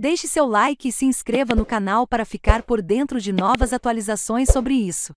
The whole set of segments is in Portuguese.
Deixe seu like e se inscreva no canal para ficar por dentro de novas atualizações sobre isso.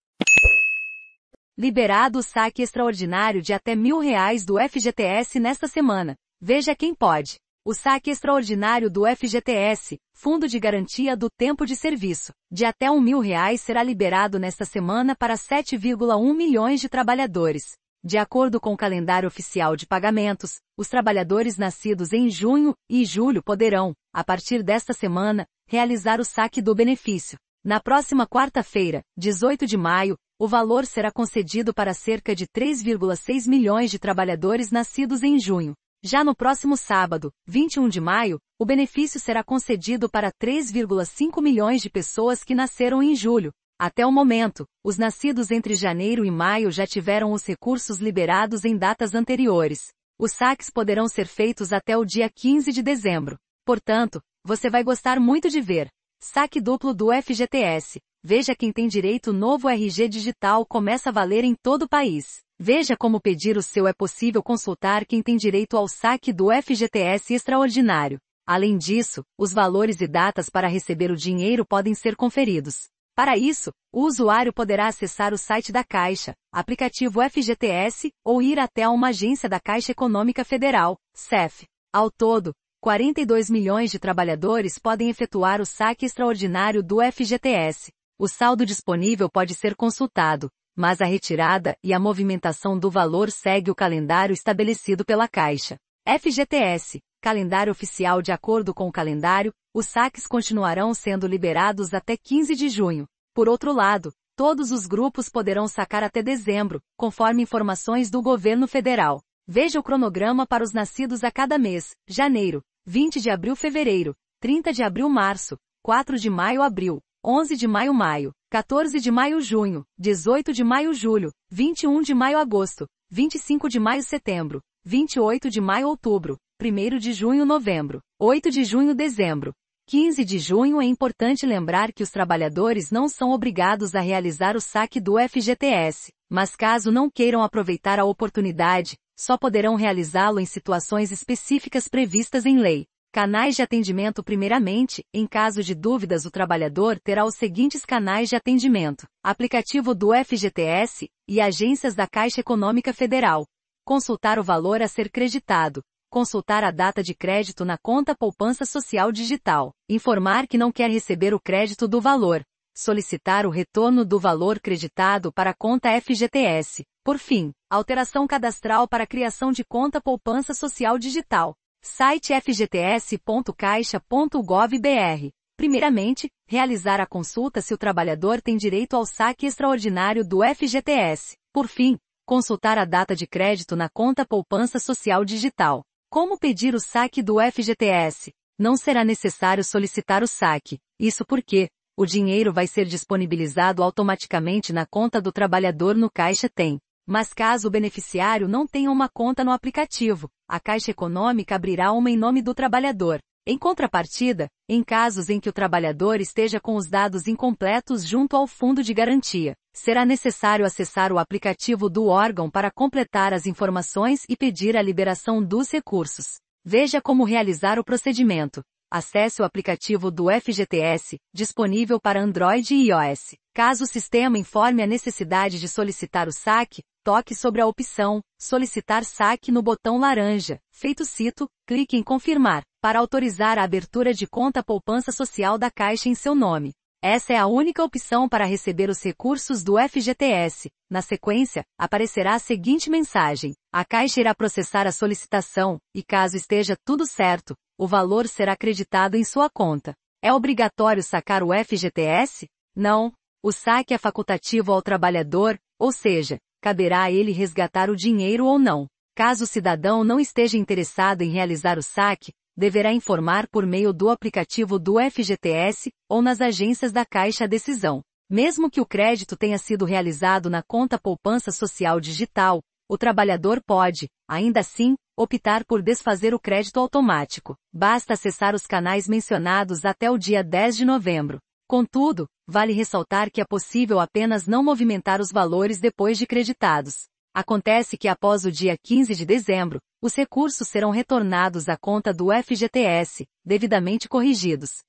Liberado o saque extraordinário de até mil reais do FGTS nesta semana. Veja quem pode. O saque extraordinário do FGTS, Fundo de Garantia do Tempo de Serviço, de até R$ 1.000 será liberado nesta semana para 7,1 milhões de trabalhadores. De acordo com o calendário oficial de pagamentos, os trabalhadores nascidos em junho e julho poderão, a partir desta semana, realizar o saque do benefício. Na próxima quarta-feira, 18 de maio, o valor será concedido para cerca de 3,6 milhões de trabalhadores nascidos em junho. Já no próximo sábado, 21 de maio, o benefício será concedido para 3,5 milhões de pessoas que nasceram em julho. Até o momento, os nascidos entre janeiro e maio já tiveram os recursos liberados em datas anteriores. Os saques poderão ser feitos até o dia 15 de dezembro. Portanto, você vai gostar muito de ver. Saque duplo do FGTS. Veja quem tem direito novo RG digital começa a valer em todo o país. Veja como pedir o seu é possível consultar quem tem direito ao saque do FGTS extraordinário. Além disso, os valores e datas para receber o dinheiro podem ser conferidos. Para isso, o usuário poderá acessar o site da Caixa, aplicativo FGTS, ou ir até uma agência da Caixa Econômica Federal, CEF. Ao todo, 42 milhões de trabalhadores podem efetuar o saque extraordinário do FGTS. O saldo disponível pode ser consultado, mas a retirada e a movimentação do valor segue o calendário estabelecido pela Caixa. FGTS, calendário oficial de acordo com o calendário os saques continuarão sendo liberados até 15 de junho. Por outro lado, todos os grupos poderão sacar até dezembro, conforme informações do governo federal. Veja o cronograma para os nascidos a cada mês: janeiro, 20 de abril, fevereiro, 30 de abril, março, 4 de maio, abril, 11 de maio, maio, 14 de maio, junho, 18 de maio, julho, 21 de maio, agosto, 25 de maio, setembro, 28 de maio, outubro, 1 de junho novembro, 8 de junho dezembro. 15 de junho é importante lembrar que os trabalhadores não são obrigados a realizar o saque do FGTS, mas caso não queiram aproveitar a oportunidade, só poderão realizá-lo em situações específicas previstas em lei. Canais de atendimento primeiramente, em caso de dúvidas o trabalhador terá os seguintes canais de atendimento: aplicativo do FGTS e agências da Caixa Econômica Federal. Consultar o valor a ser creditado, consultar a data de crédito na conta poupança social digital, informar que não quer receber o crédito do valor, solicitar o retorno do valor creditado para a conta FGTS. Por fim, alteração cadastral para criação de conta poupança social digital. Site fgts.caixa.gov.br. Primeiramente, realizar a consulta se o trabalhador tem direito ao saque extraordinário do FGTS. Por fim, consultar a data de crédito na conta poupança social digital como pedir o saque do FGTS? Não será necessário solicitar o saque, isso porque, o dinheiro vai ser disponibilizado automaticamente na conta do trabalhador no Caixa Tem. Mas caso o beneficiário não tenha uma conta no aplicativo, a Caixa Econômica abrirá uma em nome do trabalhador. Em contrapartida, em casos em que o trabalhador esteja com os dados incompletos junto ao fundo de garantia, será necessário acessar o aplicativo do órgão para completar as informações e pedir a liberação dos recursos. Veja como realizar o procedimento. Acesse o aplicativo do FGTS, disponível para Android e iOS. Caso o sistema informe a necessidade de solicitar o saque, toque sobre a opção Solicitar saque no botão laranja. Feito cito, clique em Confirmar para autorizar a abertura de conta poupança social da Caixa em seu nome. Essa é a única opção para receber os recursos do FGTS. Na sequência, aparecerá a seguinte mensagem: A Caixa irá processar a solicitação, e caso esteja tudo certo, o valor será acreditado em sua conta. É obrigatório sacar o FGTS? Não. O saque é facultativo ao trabalhador, ou seja, caberá a ele resgatar o dinheiro ou não. Caso o cidadão não esteja interessado em realizar o saque, deverá informar por meio do aplicativo do FGTS ou nas agências da Caixa decisão. Mesmo que o crédito tenha sido realizado na conta poupança social digital, o trabalhador pode, ainda assim, optar por desfazer o crédito automático. Basta acessar os canais mencionados até o dia 10 de novembro. Contudo, vale ressaltar que é possível apenas não movimentar os valores depois de creditados. Acontece que após o dia 15 de dezembro, os recursos serão retornados à conta do FGTS, devidamente corrigidos.